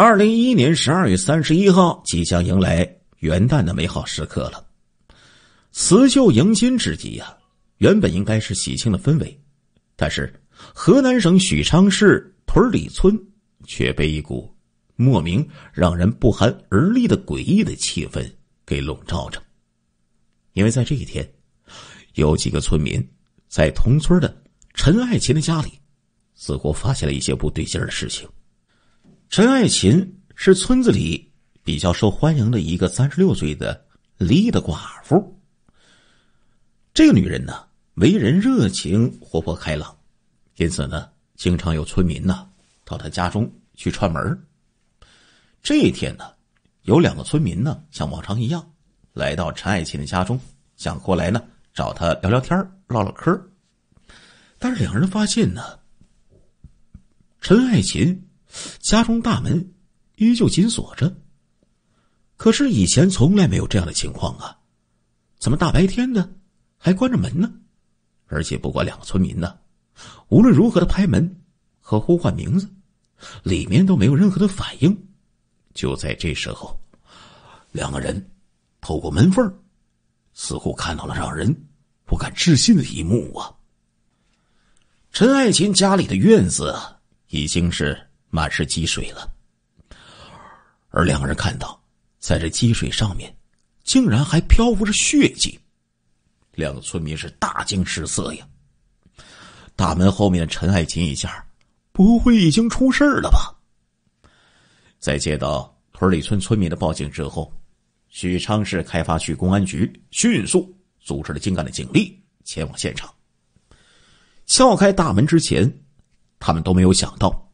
二零一一年十二月三十一号，即将迎来元旦的美好时刻了。辞旧迎新之际呀，原本应该是喜庆的氛围，但是河南省许昌市屯里村却被一股莫名让人不寒而栗的诡异的气氛给笼罩着。因为在这一天，有几个村民在同村的陈爱琴的家里，似乎发现了一些不对劲的事情。陈爱琴是村子里比较受欢迎的一个三十六岁的离异的寡妇。这个女人呢，为人热情、活泼、开朗，因此呢，经常有村民呢到她家中去串门这一天呢，有两个村民呢，像往常一样来到陈爱琴的家中，想过来呢找她聊聊天、唠唠嗑但是两人发现呢，陈爱琴。家中大门依旧紧锁着。可是以前从来没有这样的情况啊！怎么大白天的还关着门呢？而且不管两个村民呢，无论如何的拍门和呼唤名字，里面都没有任何的反应。就在这时候，两个人透过门缝儿，似乎看到了让人不敢置信的一幕啊！陈爱琴家里的院子已经是……满是积水了，而两个人看到，在这积水上面，竟然还漂浮着血迹，两个村民是大惊失色呀！大门后面的陈爱琴一下，不会已经出事了吧？在接到屯里村村民的报警之后，许昌市开发区公安局迅速组织了精干的警力前往现场。撬开大门之前，他们都没有想到。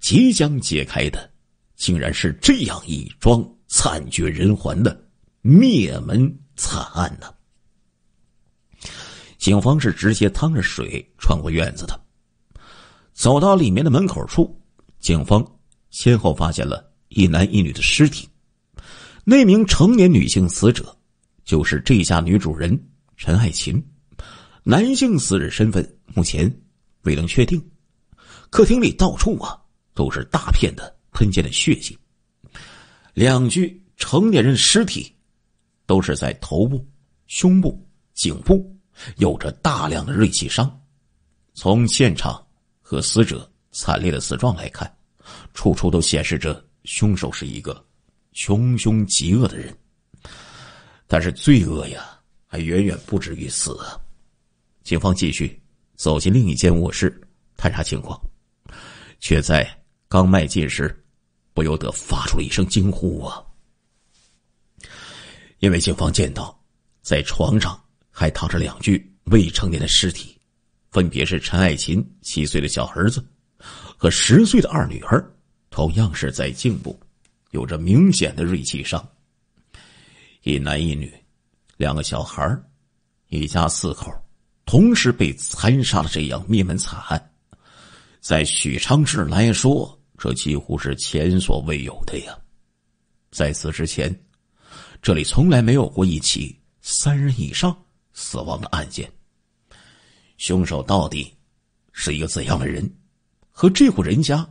即将揭开的，竟然是这样一桩惨绝人寰的灭门惨案呢？警方是直接趟着水穿过院子的，走到里面的门口处，警方先后发现了一男一女的尸体。那名成年女性死者就是这家女主人陈爱琴，男性死者身份目前未能确定。客厅里到处啊都是大片的喷溅的血迹，两具成年人尸体，都是在头部、胸部、颈部有着大量的锐器伤。从现场和死者惨烈的死状来看，处处都显示着凶手是一个穷凶极恶的人。但是罪恶呀，还远远不止于此。啊。警方继续走进另一间卧室，探查情况。却在刚迈进时，不由得发出了一声惊呼啊！因为警方见到，在床上还躺着两具未成年的尸体，分别是陈爱琴七岁的小儿子和十岁的二女儿，同样是在颈部有着明显的锐器伤。一男一女，两个小孩一家四口，同时被残杀了，这样灭门惨案。在许昌市来说，这几乎是前所未有的呀！在此之前，这里从来没有过一起三人以上死亡的案件。凶手到底是一个怎样的人？和这户人家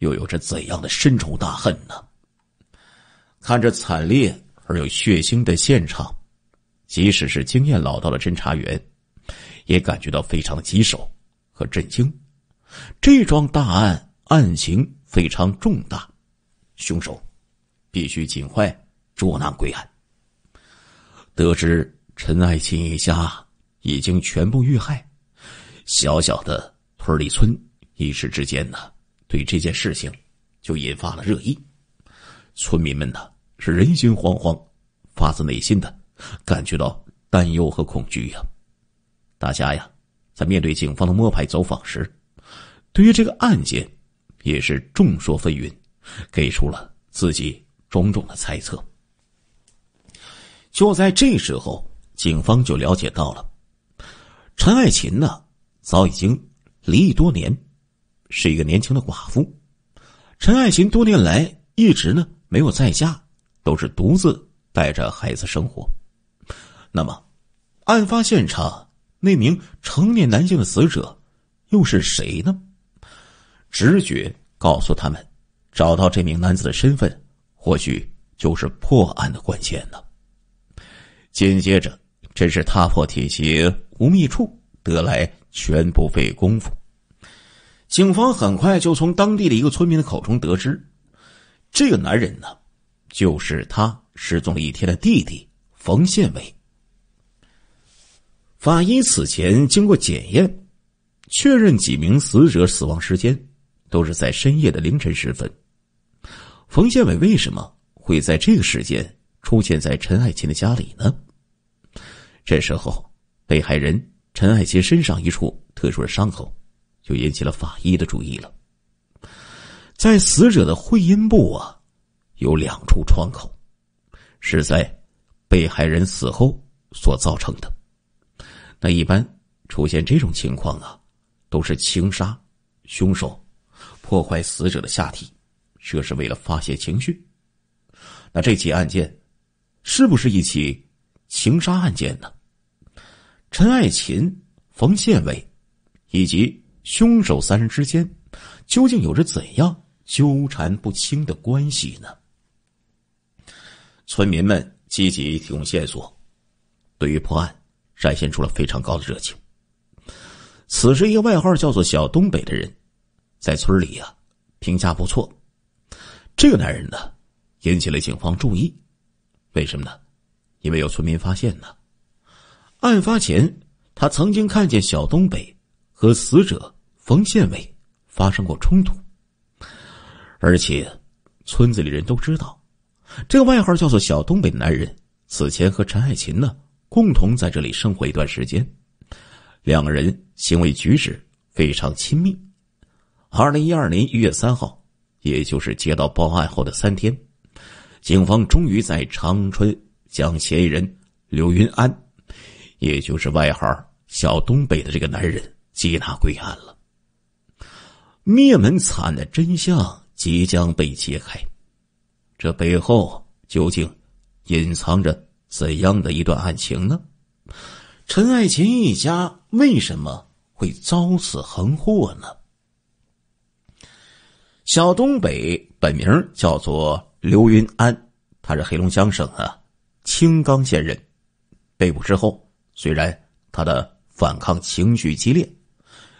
又有着怎样的深仇大恨呢？看着惨烈而又血腥的现场，即使是经验老道的侦查员，也感觉到非常的棘手和震惊。这桩大案案情非常重大，凶手必须尽快捉拿归案。得知陈爱琴一家已经全部遇害，小小的村里村一时之间呢，对这件事情就引发了热议，村民们呢是人心惶惶，发自内心的感觉到担忧和恐惧呀。大家呀，在面对警方的摸排走访时，对于这个案件，也是众说纷纭，给出了自己种种的猜测。就在这时候，警方就了解到了，陈爱琴呢，早已经离异多年，是一个年轻的寡妇。陈爱琴多年来一直呢没有在家，都是独自带着孩子生活。那么，案发现场那名成年男性的死者又是谁呢？直觉告诉他们，找到这名男子的身份，或许就是破案的关键呢。紧接着，真是踏破铁鞋无觅处，得来全不费功夫。警方很快就从当地的一个村民的口中得知，这个男人呢，就是他失踪了一天的弟弟冯宪伟。法医此前经过检验，确认几名死者死亡时间。都是在深夜的凌晨时分，冯建伟为什么会在这个时间出现在陈爱琴的家里呢？这时候，被害人陈爱琴身上一处特殊的伤口，就引起了法医的注意了。在死者的会阴部啊，有两处创口，是在被害人死后所造成的。那一般出现这种情况啊，都是轻杀凶手。破坏死者的下体，这是为了发泄情绪。那这起案件是不是一起情杀案件呢？陈爱琴、冯宪伟以及凶手三人之间究竟有着怎样纠缠不清的关系呢？村民们积极提供线索，对于破案展现出了非常高的热情。此时，一个外号叫做“小东北”的人。在村里呀，评价不错。这个男人呢，引起了警方注意。为什么呢？因为有村民发现呢，案发前他曾经看见小东北和死者冯宪伟发生过冲突。而且，村子里人都知道，这个外号叫做“小东北”的男人，此前和陈爱琴呢共同在这里生活一段时间，两个人行为举止非常亲密。二零一二年一月三号，也就是接到报案后的三天，警方终于在长春将嫌疑人刘云安，也就是外号“小东北”的这个男人缉拿归案了。灭门惨案的真相即将被揭开，这背后究竟隐藏着怎样的一段案情呢？陈爱琴一家为什么会遭此横祸呢？小东北本名叫做刘云安，他是黑龙江省啊青冈县人。被捕之后，虽然他的反抗情绪激烈，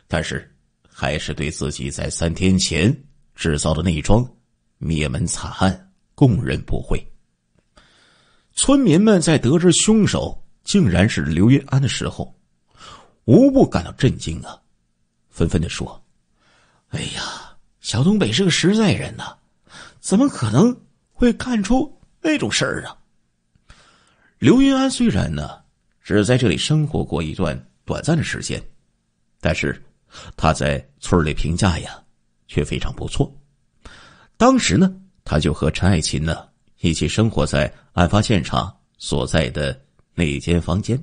但是还是对自己在三天前制造的那一桩灭门惨案供认不讳。村民们在得知凶手竟然是刘云安的时候，无不感到震惊啊，纷纷的说：“哎呀！”小东北是个实在人呐，怎么可能会干出那种事儿啊？刘云安虽然呢只在这里生活过一段短暂的时间，但是他在村里评价呀却非常不错。当时呢，他就和陈爱琴呢一起生活在案发现场所在的那一间房间，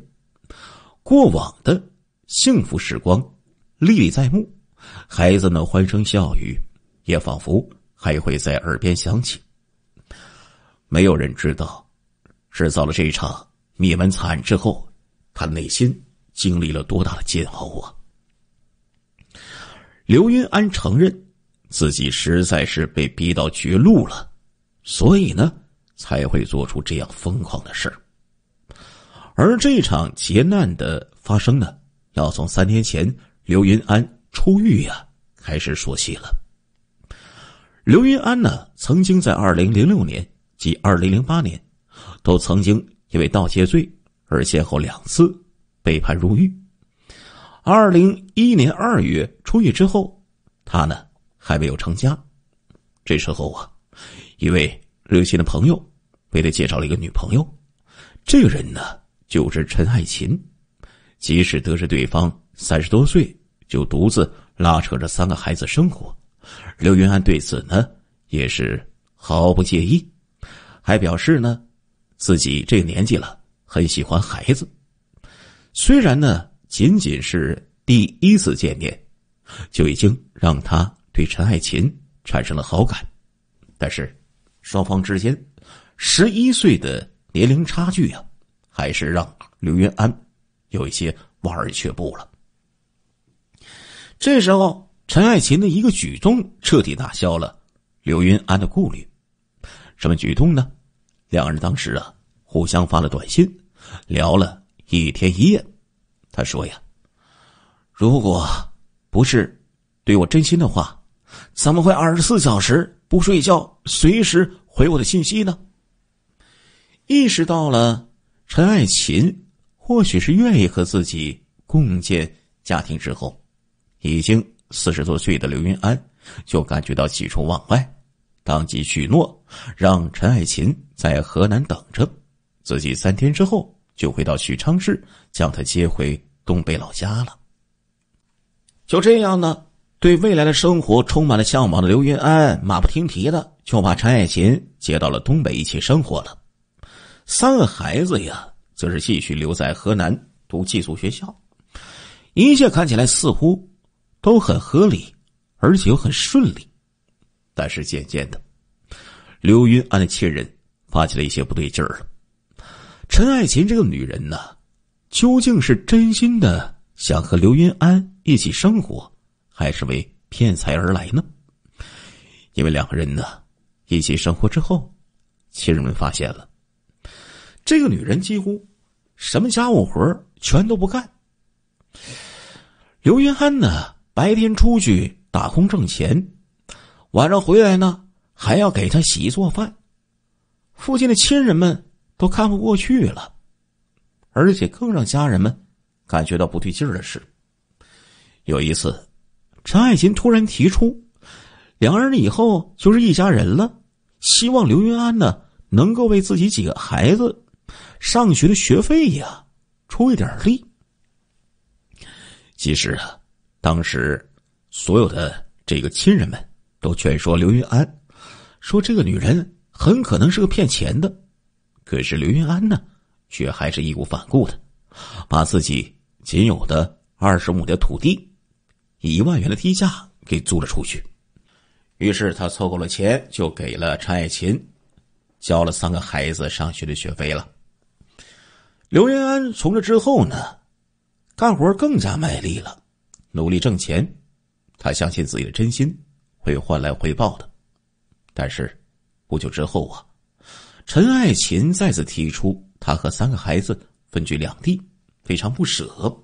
过往的幸福时光历历在目。孩子们欢声笑语，也仿佛还会在耳边响起。没有人知道，制造了这一场灭门惨案之后，他内心经历了多大的煎熬啊！刘云安承认，自己实在是被逼到绝路了，所以呢，才会做出这样疯狂的事而这场劫难的发生呢，要从三天前刘云安。出狱呀，开始说起了。刘云安呢，曾经在二零零六年及二零零八年，都曾经因为盗窃罪而先后两次被判入狱。二零一年二月出狱之后，他呢还没有成家。这时候啊，一位热心的朋友为他介绍了一个女朋友，这个人呢就是陈爱琴。即使得知对方三十多岁。就独自拉扯着三个孩子生活，刘云安对此呢也是毫不介意，还表示呢自己这个年纪了很喜欢孩子，虽然呢仅仅是第一次见面，就已经让他对陈爱琴产生了好感，但是双方之间十一岁的年龄差距啊，还是让刘云安有一些望而却步了。这时候，陈爱琴的一个举动彻底打消了刘云安的顾虑。什么举动呢？两人当时啊，互相发了短信，聊了一天一夜。他说：“呀，如果不是对我真心的话，怎么会二十四小时不睡觉，随时回我的信息呢？”意识到了陈爱琴或许是愿意和自己共建家庭之后。已经四十多岁的刘云安就感觉到喜出望外，当即许诺让陈爱琴在河南等着，自己三天之后就会到许昌市将她接回东北老家了。就这样呢，对未来的生活充满了向往的刘云安马不停蹄的就把陈爱琴接到了东北一起生活了，三个孩子呀，则是继续留在河南读寄宿学校，一切看起来似乎。都很合理，而且又很顺利，但是渐渐的，刘云安的亲人发现了一些不对劲儿了。陈爱琴这个女人呢，究竟是真心的想和刘云安一起生活，还是为骗财而来呢？因为两个人呢一起生活之后，亲人们发现了，这个女人几乎什么家务活全都不干。刘云安呢？白天出去打工挣钱，晚上回来呢还要给他洗衣做饭，附近的亲人们都看不过去了。而且更让家人们感觉到不对劲儿的是，有一次，陈爱琴突然提出，两人以后就是一家人了，希望刘云安呢能够为自己几个孩子上学的学费呀出一点力。其实啊。当时，所有的这个亲人们都劝说刘云安，说这个女人很可能是个骗钱的。可是刘云安呢，却还是义无反顾的，把自己仅有的二十亩的土地，以一万元的低价给租了出去。于是他凑够了钱，就给了陈爱琴，交了三个孩子上学的学费了。刘云安从这之后呢，干活更加卖力了。努力挣钱，他相信自己的真心会换来回报的。但是不久之后啊，陈爱琴再次提出，他和三个孩子分居两地，非常不舍，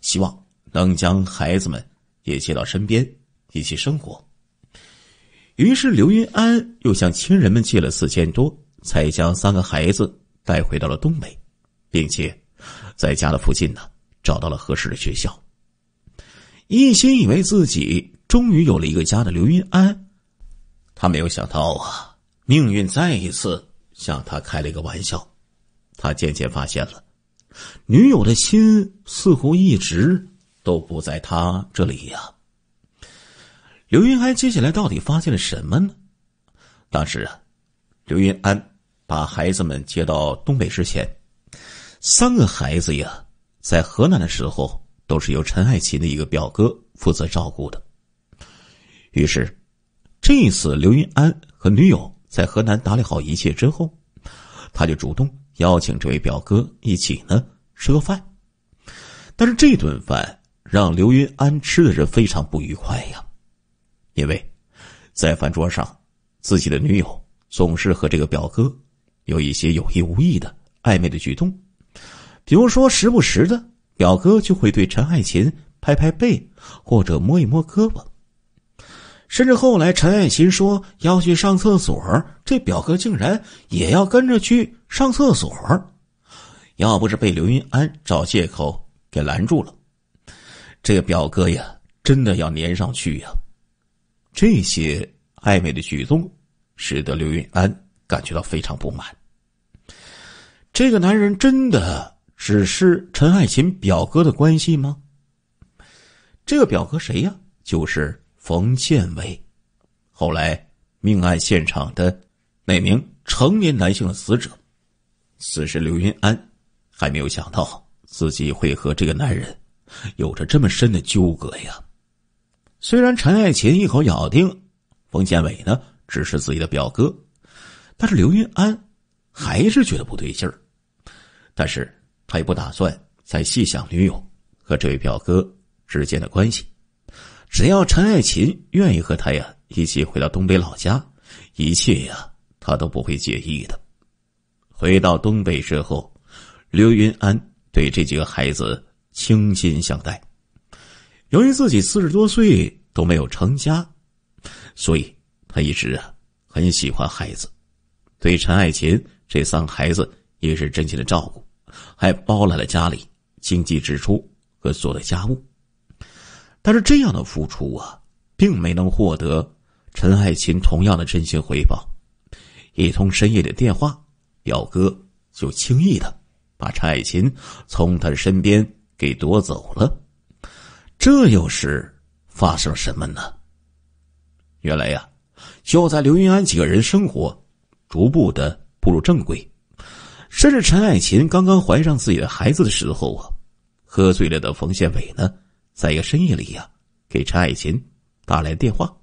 希望能将孩子们也接到身边一起生活。于是刘云安又向亲人们借了四千多，才将三个孩子带回到了东北，并且在家的附近呢，找到了合适的学校。一心以为自己终于有了一个家的刘云安，他没有想到啊，命运再一次向他开了一个玩笑。他渐渐发现了，女友的心似乎一直都不在他这里呀。刘云安接下来到底发现了什么呢？当时啊，刘云安把孩子们接到东北之前，三个孩子呀，在河南的时候。都是由陈爱琴的一个表哥负责照顾的。于是，这一次刘云安和女友在河南打理好一切之后，他就主动邀请这位表哥一起呢吃个饭。但是这顿饭让刘云安吃的是非常不愉快呀，因为，在饭桌上，自己的女友总是和这个表哥有一些有意无意的暧昧的举动，比如说时不时的。表哥就会对陈爱琴拍拍背，或者摸一摸胳膊。甚至后来，陈爱琴说要去上厕所，这表哥竟然也要跟着去上厕所。要不是被刘云安找借口给拦住了，这个表哥呀，真的要粘上去呀。这些暧昧的举动，使得刘云安感觉到非常不满。这个男人真的。只是陈爱琴表哥的关系吗？这个表哥谁呀？就是冯建伟，后来命案现场的那名成年男性的死者，此时刘云安还没有想到自己会和这个男人有着这么深的纠葛呀。虽然陈爱琴一口咬定冯建伟呢只是自己的表哥，但是刘云安还是觉得不对劲儿，但是。他也不打算再细想女友和这位表哥之间的关系，只要陈爱琴愿意和他呀一起回到东北老家，一切呀他都不会介意的。回到东北之后，刘云安对这几个孩子倾心相待。由于自己四十多岁都没有成家，所以他一直啊很喜欢孩子，对陈爱琴这三个孩子也是真心的照顾。还包揽了家里经济支出和所的家务，但是这样的付出啊，并没能获得陈爱琴同样的真心回报。一通深夜的电话，表哥就轻易的把陈爱琴从他的身边给夺走了。这又是发生什么呢？原来呀，就在刘云安几个人生活逐步的步入正轨。甚至陈爱琴刚刚怀上自己的孩子的时候啊，喝醉了的冯宪伟呢，在一个深夜里呀，给陈爱琴打来电话。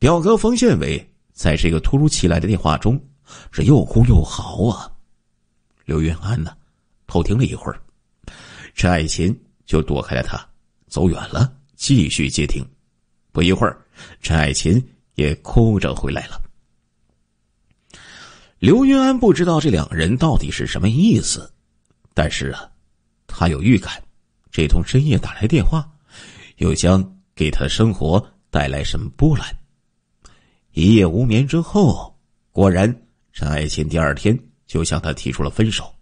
表哥冯宪伟在这个突如其来的电话中是又哭又嚎啊。刘云安呢，偷听了一会儿，陈爱琴就躲开了他，走远了，继续接听。不一会儿，陈爱琴也哭着回来了。刘云安不知道这两个人到底是什么意思，但是啊，他有预感，这通深夜打来电话，又将给他的生活带来什么波澜。一夜无眠之后，果然，陈爱琴第二天就向他提出了分手。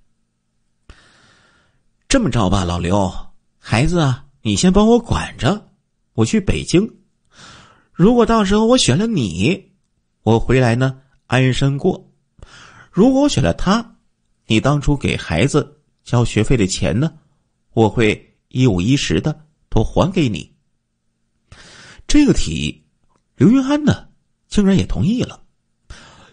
这么着吧，老刘，孩子啊，你先帮我管着，我去北京。如果到时候我选了你，我回来呢，安生过。如果我选了他，你当初给孩子交学费的钱呢，我会一五一十的都还给你。这个提议，刘云安呢竟然也同意了，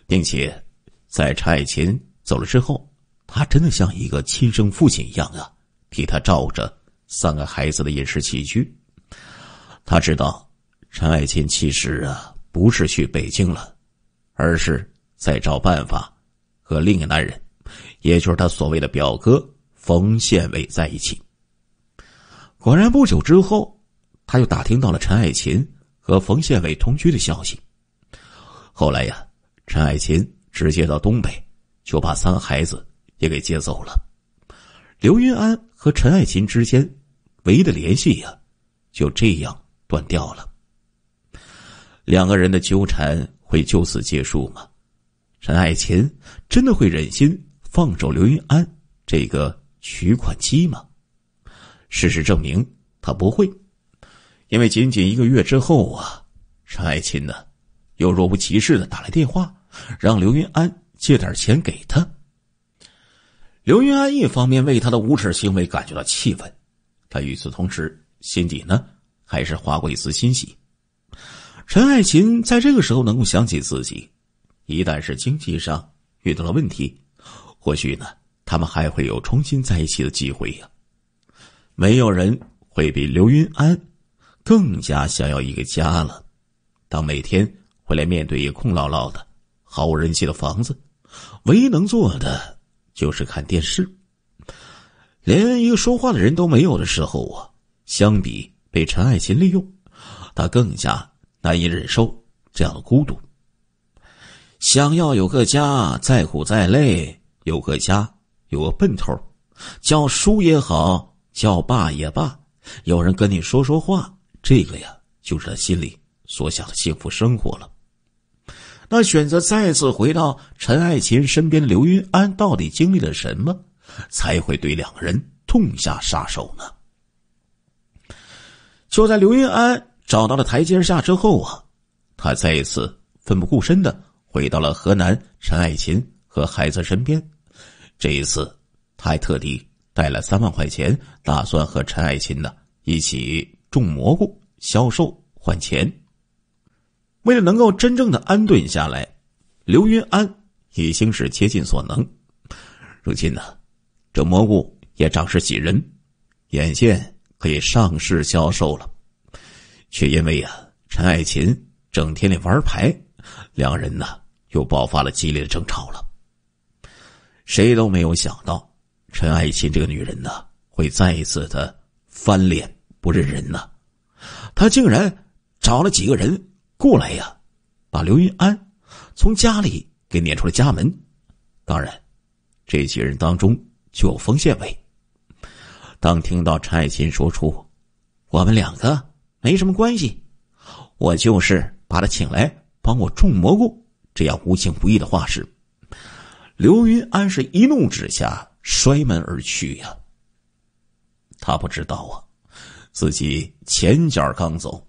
并且，在陈爱琴走了之后，他真的像一个亲生父亲一样啊，替他照着三个孩子的饮食起居。他知道，陈爱琴其实啊不是去北京了，而是在找办法。和另一个男人，也就是他所谓的表哥冯宪伟在一起。果然不久之后，他又打听到了陈爱琴和冯宪伟同居的消息。后来呀，陈爱琴直接到东北，就把三孩子也给接走了。刘云安和陈爱琴之间唯一的联系呀，就这样断掉了。两个人的纠缠会就此结束吗？陈爱琴真的会忍心放手刘云安这个取款机吗？事实证明，他不会，因为仅仅一个月之后啊，陈爱琴呢，又若无其事的打来电话，让刘云安借点钱给他。刘云安一方面为他的无耻行为感觉到气愤，但与此同时心底呢，还是划过一丝欣喜。陈爱琴在这个时候能够想起自己。一旦是经济上遇到了问题，或许呢，他们还会有重新在一起的机会呀。没有人会比刘云安更加想要一个家了。当每天回来面对一空落落的、毫无人气的房子，唯一能做的就是看电视，连一个说话的人都没有的时候啊，相比被陈爱琴利用，他更加难以忍受这样的孤独。想要有个家，再苦再累，有个家，有个奔头，叫叔也好，叫爸也罢，有人跟你说说话，这个呀，就是他心里所想的幸福生活了。那选择再次回到陈爱琴身边的刘云安，到底经历了什么，才会对两个人痛下杀手呢？就在刘云安找到了台阶下之后啊，他再一次奋不顾身的。回到了河南，陈爱琴和孩子身边。这一次，他还特地带了三万块钱，打算和陈爱琴呢一起种蘑菇，销售换钱。为了能够真正的安顿下来，刘云安已经是竭尽所能。如今呢，这蘑菇也长势喜人，眼见可以上市销售了，却因为呀，陈爱琴整天的玩牌。两人呢，又爆发了激烈的争吵了。谁都没有想到，陈爱琴这个女人呢，会再一次的翻脸不认人呢。她竟然找了几个人过来呀，把刘云安从家里给撵出了家门。当然，这几人当中就有冯宪伟。当听到陈爱琴说出“我们两个没什么关系，我就是把他请来。”帮我种蘑菇，这样无情无义的话时，刘云安是一怒之下摔门而去呀。他不知道啊，自己前脚刚走，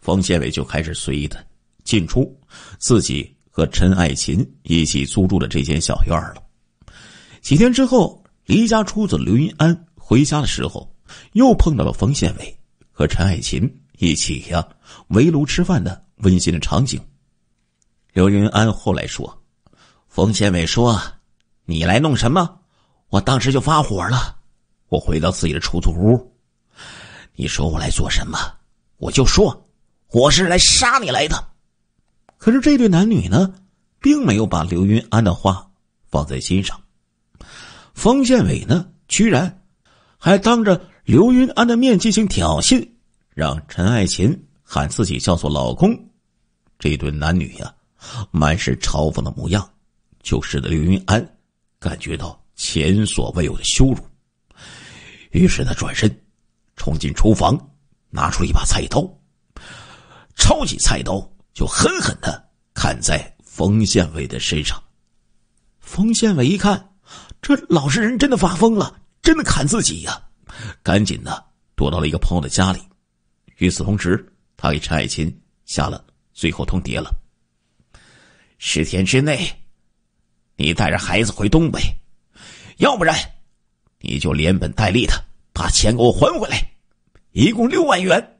冯宪伟就开始随意的进出自己和陈爱琴一起租住的这间小院了。几天之后，离家出走刘云安回家的时候，又碰到了冯宪伟和陈爱琴一起呀围炉吃饭的温馨的场景。刘云安后来说：“冯县伟说你来弄什么？我当时就发火了。我回到自己的出租屋，你说我来做什么？我就说我是来杀你来的。可是这对男女呢，并没有把刘云安的话放在心上。冯县伟呢，居然还当着刘云安的面进行挑衅，让陈爱琴喊自己叫做老公。这对男女呀。”满是嘲讽的模样，就使得刘云安感觉到前所未有的羞辱。于是他转身冲进厨房，拿出一把菜刀，抄起菜刀就狠狠的砍在冯宪伟的身上。冯宪伟一看，这老实人真的发疯了，真的砍自己呀！赶紧的躲到了一个朋友的家里。与此同时，他给陈爱琴下了最后通牒了。十天之内，你带着孩子回东北，要不然，你就连本带利的把钱给我还回来，一共六万元。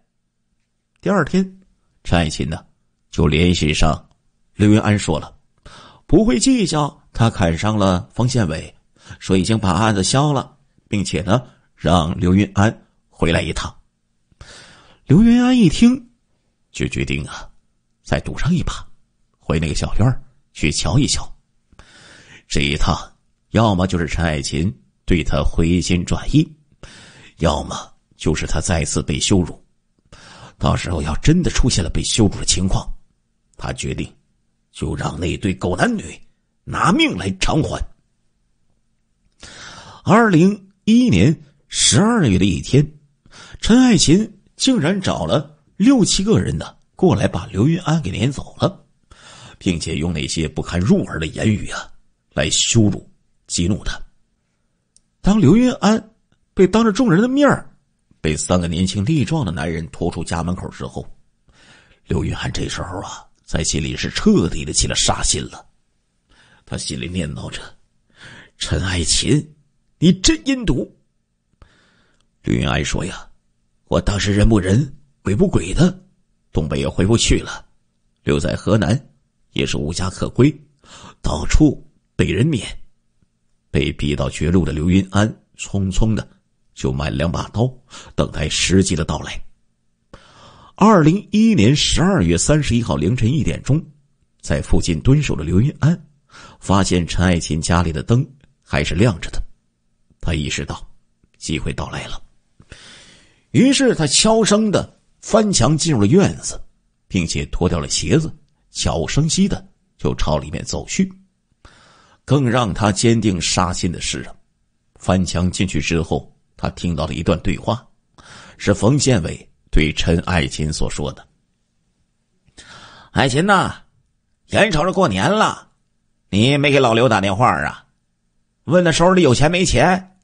第二天，陈爱琴呢就联系上刘云安，说了不会计较。他砍伤了方宪伟，说已经把案子消了，并且呢让刘云安回来一趟。刘云安一听，就决定啊，再赌上一把。回那个小院去瞧一瞧。这一趟，要么就是陈爱琴对他回心转意，要么就是他再次被羞辱。到时候要真的出现了被羞辱的情况，他决定就让那对狗男女拿命来偿还。二零一一年十二月的一天，陈爱琴竟然找了六七个人呢，过来把刘云安给撵走了。并且用那些不堪入耳的言语啊，来羞辱、激怒他。当刘云安被当着众人的面儿，被三个年轻力壮的男人拖出家门口之后，刘云安这时候啊，在心里是彻底的起了杀心了。他心里念叨着：“陈爱琴，你真阴毒。”刘云安说：“呀，我当时人不人，鬼不鬼的，东北也回不去了，留在河南。”也是无家可归，到处被人撵，被逼到绝路的刘云安匆匆的就买了两把刀，等待时机的到来。二零一一年十二月三十一号凌晨一点钟，在附近蹲守的刘云安发现陈爱琴家里的灯还是亮着的，他意识到机会到来了，于是他悄声的翻墙进入了院子，并且脱掉了鞋子。悄无声息的就朝里面走去。更让他坚定杀心的是啊，翻墙进去之后，他听到了一段对话，是冯建伟对陈爱琴所说的：“爱琴呐，眼瞅着过年了，你没给老刘打电话啊？问他手里有钱没钱？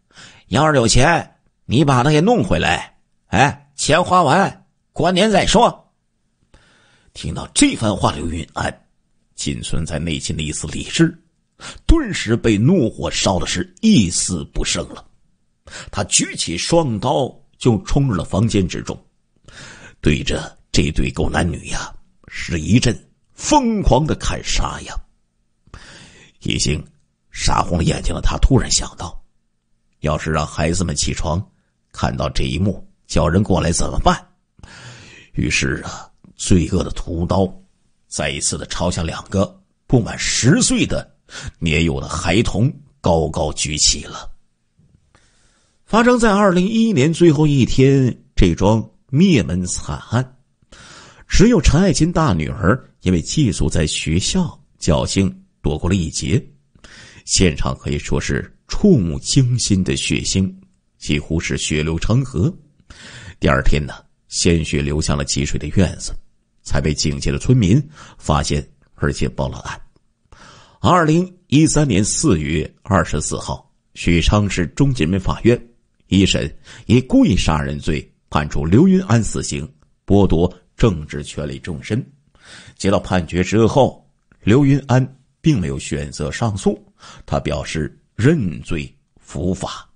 要是有钱，你把他给弄回来。哎，钱花完，过完年再说。”听到这番话，刘云安仅存在内心的一丝理智，顿时被怒火烧的是一丝不剩了。他举起双刀就冲入了房间之中，对着这对狗男女呀，是一阵疯狂的砍杀呀。已经杀红了眼睛的他突然想到，要是让孩子们起床看到这一幕，叫人过来怎么办？于是啊。罪恶的屠刀再一次的朝向两个不满十岁的年幼的孩童高高举起了。发生在二零一一年最后一天这桩灭门惨案，只有陈爱琴大女儿因为寄宿在学校侥幸躲过了一劫。现场可以说是触目惊心的血腥，几乎是血流成河。第二天呢，鲜血流向了积水的院子。才被警戒的村民发现，而且报了案。二零一三年四月二十四号，许昌市中级人民法院一审以故意杀人罪判处刘云安死刑，剥夺政治权利终身。接到判决之后，刘云安并没有选择上诉，他表示认罪伏法。